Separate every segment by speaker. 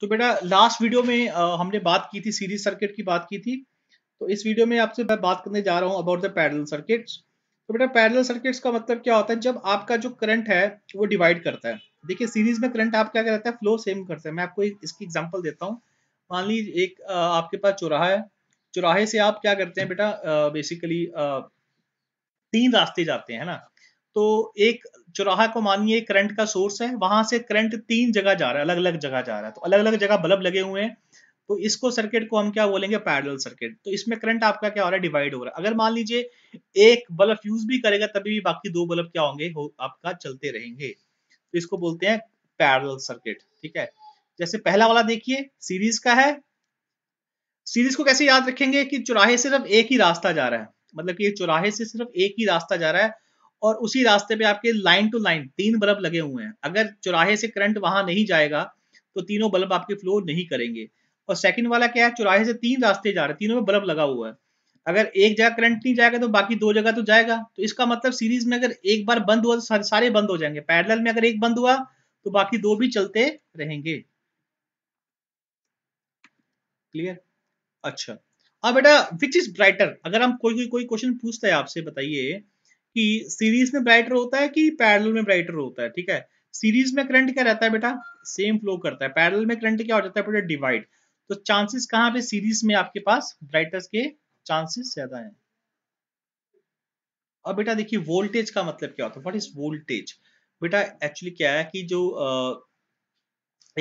Speaker 1: तो बेटा last video में आ, हमने बात की थी सीरीज सर्किट की बात की थी तो इस वीडियो में आपसे मैं बात करने जा रहा हूँ अबाउट द पैरल सर्किट्स तो बेटा पैरल सर्किट्स का मतलब क्या होता है जब आपका जो करंट है वो डिवाइड करता है देखिए सीरीज में करंट आप क्या रहता है फ्लो सेम करता है मैं आपको इसकी एग्जाम्पल देता हूँ मान लीजिए एक आ, आपके पास चौराहा है चौराहे से आप क्या करते हैं बेटा बेसिकली तीन रास्ते जाते हैं ना तो एक चौराहा को मानिए करंट का सोर्स है वहां से करंट तीन जगह जा रहा है अलग अलग जगह जा रहा है तो अलग अलग जगह बल्ब लगे हुए हैं तो इसको सर्किट को हम क्या बोलेंगे पैरेलल सर्किट तो इसमें करंट आपका क्या हो रहा है डिवाइड हो रहा है अगर मान लीजिए एक बल्ब यूज भी करेगा तभी भी बाकी दो बल्ब क्या होंगे हो, आपका चलते रहेंगे तो इसको बोलते हैं पैरल सर्किट ठीक है जैसे पहला वाला देखिए सीरीज का है सीरीज को कैसे याद रखेंगे कि चौराहे सिर्फ एक ही रास्ता जा रहा है मतलब कि चौराहे से सिर्फ एक ही रास्ता जा रहा है मतलब और उसी रास्ते पे आपके लाइन टू लाइन तीन बल्ब लगे हुए हैं अगर चौराहे से करंट वहां नहीं जाएगा तो तीनों बल्ब आपके फ्लो नहीं करेंगे और सेकंड वाला क्या है चौराहे से तीन रास्ते जा रहे हैं तीनों में बल्ब लगा हुआ है अगर एक जगह करंट नहीं जाएगा तो बाकी दो जगह तो जाएगा तो इसका मतलब सीरीज में अगर एक बार बंद हुआ तो सारे बंद हो जाएंगे पैरल में अगर एक बंद हुआ तो बाकी दो भी चलते रहेंगे क्लियर अच्छा अब हाँ बेटा विच इज ब्राइटर अगर हम कोई कोई कोई क्वेश्चन पूछता है आपसे बताइए कि सीरीज में ब्राइटर होता है कि पैरेलल में ब्राइटर होता है ठीक है सीरीज में करंट क्या रहता है बेटा सेम फ्लो करता है पैरेलल में करंट क्या हो जाता है डिवाइड तो चांसेस कहां पे सीरीज में आपके पास ब्राइटर्स के चांसेस ज्यादा हैं अब बेटा देखिए वोल्टेज का मतलब क्या होता है व्हाट इज वोल्टेज बेटा एक्चुअली क्या है कि जो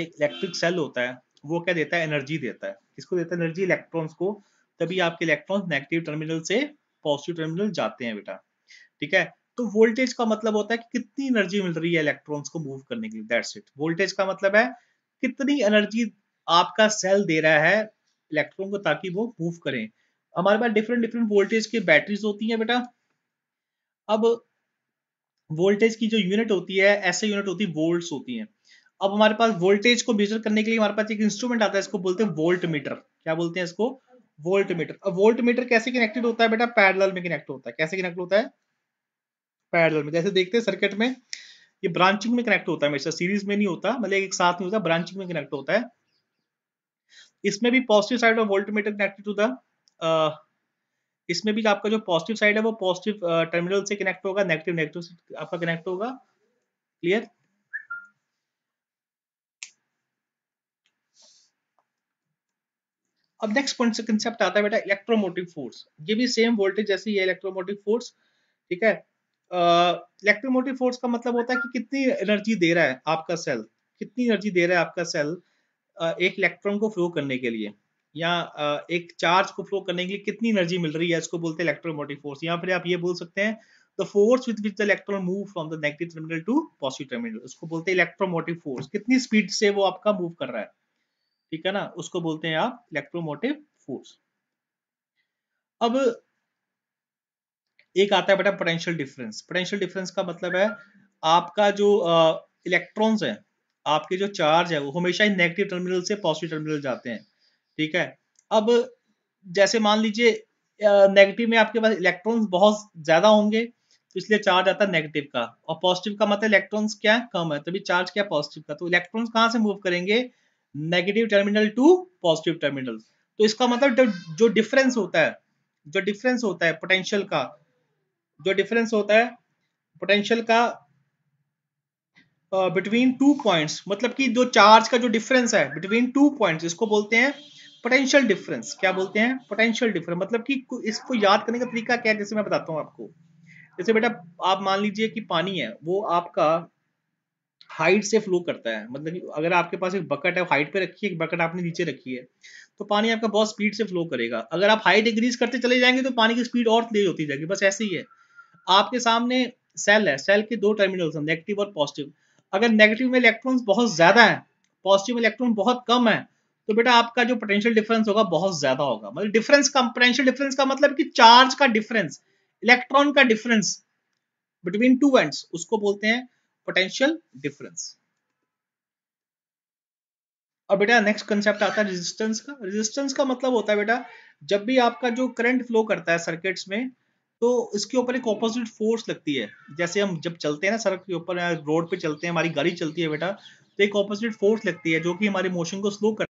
Speaker 1: एक इलेक्ट्रिक सेल होता है वो क्या देता है एनर्जी देता है किसको देता है एनर्जी इलेक्ट्रॉन्स को तभी आपके इलेक्ट्रॉन्स नेगेटिव टर्मिनल से पॉजिटिव टर्मिनल जाते हैं बेटा ठीक है तो वोल्टेज का मतलब होता है कि कितनी एनर्जी मिल रही है इलेक्ट्रॉन्स को मूव करने के लिए दैट्स इट वोल्टेज का मतलब है कितनी एनर्जी आपका सेल दे रहा है इलेक्ट्रॉन को ताकि वो मूव करें हमारे पास डिफरेंट डिफरेंट वोल्टेज की बैटरीज होती है बेटा अब वोल्टेज की जो यूनिट होती है ऐसे यूनिट होती है वोल्ट होती है अब हमारे पास वोल्टेज को मेजर करने के लिए हमारे पास एक इंस्ट्रूमेंट आता है इसको बोलते हैं वोल्ट मीटर क्या बोलते हैं इसको वोल्ट मीटर अब वोल्ट मीटर कैसे कनेक्टेड होता है बेटा पैरेलल में कनेक्ट होता है कैसे कनेक्ट होता है पैरेलल में जैसे देखते हैं सर्किट में ये ब्रांचिंग में कनेक्ट होता है हमेशा सीरीज में नहीं होता मतलब एक साथ नहीं होता ब्रांचिंग में कनेक्ट होता है इसमें भी positive side of volt meter connected to the इसमें भी आपका जो पॉजिटिव साइड है वो पॉजिटिव टर्मिनल से कनेक्ट होगा नेगेटिव नेगेटिव से आपका कनेक्ट होगा क्लियर अब नेक्स्ट पॉइंट से कंसेप्ट आता है बेटा इलेक्ट्रोमोटिव फोर्स ये भी सेम वोल्टेज जैसी है इलेक्ट्रोमोटिव फोर्स ठीक है इलेक्ट्रोमोटिव uh, फोर्स का मतलब होता है कि कितनी एनर्जी दे रहा है आपका सेल कितनी एनर्जी दे रहा है आपका सेल uh, एक इलेक्ट्रॉन को फ्लो करने के लिए या uh, एक चार्ज को फ्लो करने के लिए कितनी एनर्जी मिल रही है इसको बोलते हैं इलेक्ट्रोमोटिव फोर्स या फिर आप ये बोल सकते हैं the force with which the electron move from the negative terminal to positive terminal उसको बोलते हैं इलेक्ट्रोमोटिव फोर्स कितनी स्पीड से वो आपका मूव कर रहा है ठीक है ना उसको बोलते हैं आप इलेक्ट्रोमोटिव फोर्स अब एक आता है बेटा पोटेंशियल डिफरेंस पोटेंशियल डिफरेंस का मतलब है आपका जो इलेक्ट्रॉन्स है आपके जो चार्ज है वो हमेशा ही नेगेटिव टर्मिनल से पॉजिटिव टर्मिनल जाते हैं ठीक है अब जैसे मान लीजिए नेगेटिव में आपके पास इलेक्ट्रॉन्स बहुत ज्यादा होंगे तो इसलिए चार्ज आता है नेगेटिव का और पॉजिटिव का मतलब इलेक्ट्रॉन्स क्या कम है तभी चार्ज क्या पॉजिटिव का तो इलेक्ट्रॉन्स कहाँ से मूव करेंगे negative terminal to positive terminal तो इसका मतलब जो डिफरेंस होता है जो डिफरेंस होता है पोटेंशियल का जो डिफरेंस होता है पोटेंशियल का बिटवीन टू पॉइंट्स मतलब कि जो चार्ज का जो डिफरेंस है बिटवीन टू पॉइंट्स इसको बोलते हैं पोटेंशियल डिफरेंस क्या बोलते हैं पोटेंशियल डिफरेंस मतलब कि इसको याद करने का तरीका क्या है जैसे मैं बताता हूँ आपको जैसे बेटा आप मान लीजिए कि पानी है वो आपका हाइट से फ्लो करता है मतलब कि अगर आपके पास एक बकेट है हाइट पे रखी है एक बकेट आपने नीचे रखी है तो पानी आपका बहुत स्पीड से फ्लो करेगा अगर आप हाइट इंक्रीज करते चले जाएंगे तो पानी की स्पीड और तेज होती जाएगी बस ऐसे ही है आपके सामने सेल है सेल के दो टर्मिनल्स नेगेटिव और पॉजिटिव अगर नेगेटिव में इलेक्ट्रॉन बहुत ज़्यादा है पॉजिटिव इलेक्ट्रॉन बहुत कम है तो बेटा आपका जो पोटेंशियल डिफरेंस होगा बहुत ज़्यादा होगा मतलब डिफरेंस का पोटेंशियल डिफरेंस का मतलब कि चार्ज का डिफरेंस इलेक्ट्रॉन का डिफरेंस बिटवीन टू एंड्स उसको बोलते हैं पोटेंशियल डिफरेंस और बेटा नेक्स्ट कंसेप्ट आता है रेजिस्टेंस का रेजिस्टेंस का मतलब होता है बेटा जब भी आपका जो करंट फ्लो करता है सर्किट्स में तो इसके ऊपर एक ऑपोजिट फोर्स लगती है जैसे हम जब चलते हैं ना सड़क के ऊपर रोड पे चलते हैं हमारी गाड़ी चलती है बेटा तो एक ऑपोजिट फोर्स लगती है जो कि हमारे मोशन को स्लो कर